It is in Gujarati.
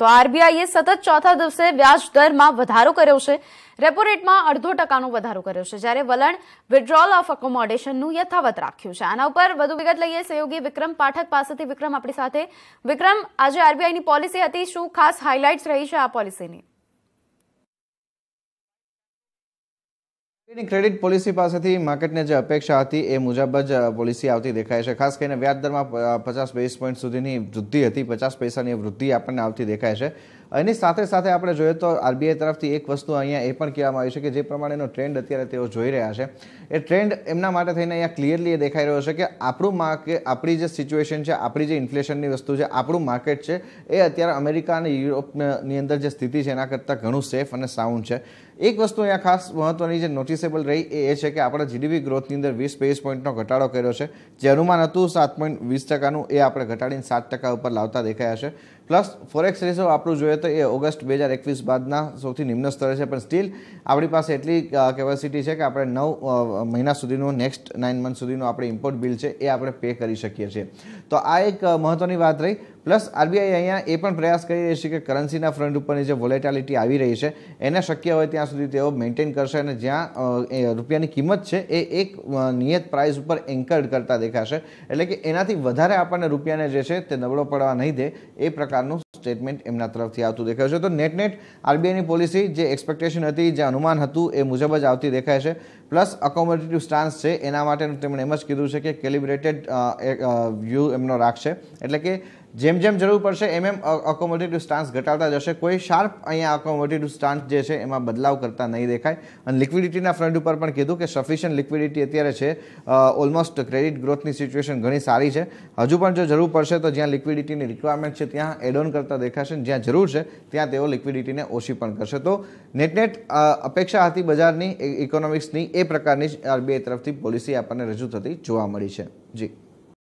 તો આરબીઆઈએ સતત ચોથા દિવસે વ્યાજ દરમાં વધારો કર્યો છે રેપો રેટમાં અડધો ટકાનો વધારો કર્યો છે જ્યારે વલણ વિડ્રોલ ઓફ અકોમોડેશનનું યથાવત રાખ્યું છે આના ઉપર વધુ વિગત લઈએ સહયોગી વિક્રમ પાઠક પાસેથી વિક્રમ આપણી સાથે વિક્રમ આજે આરબીઆઈની પોલિસી હતી શું ખાસ હાઇલાઇટ્સ રહી છે આ પોલિસીની ક્રેડિટ પોલિસી પાસેથી માર્કેટને જે અપેક્ષા હતી એ મુજબ જ પોલિસી આવતી દેખાય છે ખાસ કરીને વ્યાજદરમાં પચાસ બેઝ પોઈન્ટ સુધીની વૃદ્ધિ હતી પચાસ પૈસાની વૃદ્ધિ આપણને આવતી દેખાય છે એની સાથે સાથે આપણે જોઈએ તો આરબીઆઈ તરફથી એક વસ્તુ અહીંયા એ પણ કહેવામાં આવી છે કે જે પ્રમાણેનો ટ્રેન્ડ અત્યારે તેઓ જોઈ રહ્યા છે એ ટ્રેન્ડ એમના માટે થઈને અહીંયા ક્લિયરલી એ દેખાઈ રહ્યો છે કે આપણું માર્કે આપણી જે સિચ્યુએશન છે આપણી જે ઇન્ફ્લેશનની વસ્તુ છે આપણું માર્કેટ છે એ અત્યારે અમેરિકા અને યુરોપની અંદર જે સ્થિતિ છે એના કરતાં ઘણું સેફ અને સાઉન્ડ છે એક વસ્તુ અહીંયા ખાસ મહત્વની જે નોટિસેબલ રહી એ છે કે આપણે જીડીપી ગ્રોથની અંદર વીસ બેઝ પોઈન્ટનો ઘટાડો કર્યો છે જે અનુમાન હતું સાત પોઈન્ટ વીસ ટકાનું એ આપણે ઘટાડીને સાત ટકા ઉપર લાવતા દેખાયા છે પ્લસ ફોરેક્સ રેશો આપણું જોઈએ તો એ ઓગસ્ટ બે હજાર એકવીસ બાદના સૌથી નિમ્ન સ્તરે છે પણ સ્ટીલ આપણી પાસે એટલી કેપેસિટી છે કે આપણે નવ મહિના સુધીનું નેક્સ્ટ નાઇન મંથ સુધીનું આપણે ઇમ્પોર્ટ બિલ છે એ આપણે પે કરી શકીએ છીએ તો આ એક મહત્વની વાત રહી પ્લસ આરબીઆઈ અહીંયા એ પણ પ્રયાસ કરી રહી છે કે કરન્સીના ફ્રન્ટ ઉપરની જે વોલેટાલિટી આવી રહી છે એને શક્ય હોય ત્યાં સુધી તેઓ મેન્ટેન કરશે અને જ્યાં રૂપિયાની કિંમત છે એ એક નિયત પ્રાઇસ ઉપર એન્કર્ડ કરતા દેખાશે એટલે કે એનાથી વધારે આપણને રૂપિયાને જે છે તે નબળો પડવા નહીં દે એ પ્રકારનું સ્ટેટમેન્ટ એમના તરફથી આવતું દેખાય છે તો નેટ નેટ આરબીઆઈની પોલિસી જે એક્સપેક્ટેશન હતી જે અનુમાન હતું એ મુજબ જ આવતી દેખાય છે પ્લસ અકોમોડેટિવ સ્ટાન્સ છે એના માટેનું તેમણે એમ જ કીધું છે કે કેલિબ્રેટેડ વ્યૂ એમનો રાખશે એટલે કે જેમ જેમ જરૂર પડશે એમ એમ અકોમોડેટિવ સ્ટાન્સ ઘટાડતા જશે કોઈ શાર્પ અહીંયા અકોમોડેટિવ સ્ટાન્સ જે છે એમાં બદલાવ કરતા નહીં દેખાય અને લિક્વિડિટીના ફ્રન્ટ ઉપર પણ કીધું કે સફિશિયન્ટ લિક્વિડિટી અત્યારે છે ઓલમોસ્ટ ક્રેડિટ ગ્રોથની સિચ્યુએશન ઘણી સારી છે હજુ પણ જો જરૂર પડશે તો જ્યાં લિક્વિડિટીની રિક્વાયરમેન્ટ છે ત્યાં એડોન કરતા દેખાશે જ્યાં જરૂર છે ત્યાં તેઓ લિક્વિડિટીને ઓછી પણ કરશે તો નેટનેટ અપેક્ષા હતી બજારની ઇકોનોમિક્સની એ પ્રકારની જ આરબીઆઈ તરફથી પોલિસી આપણને રજૂ થતી જોવા મળી છે જી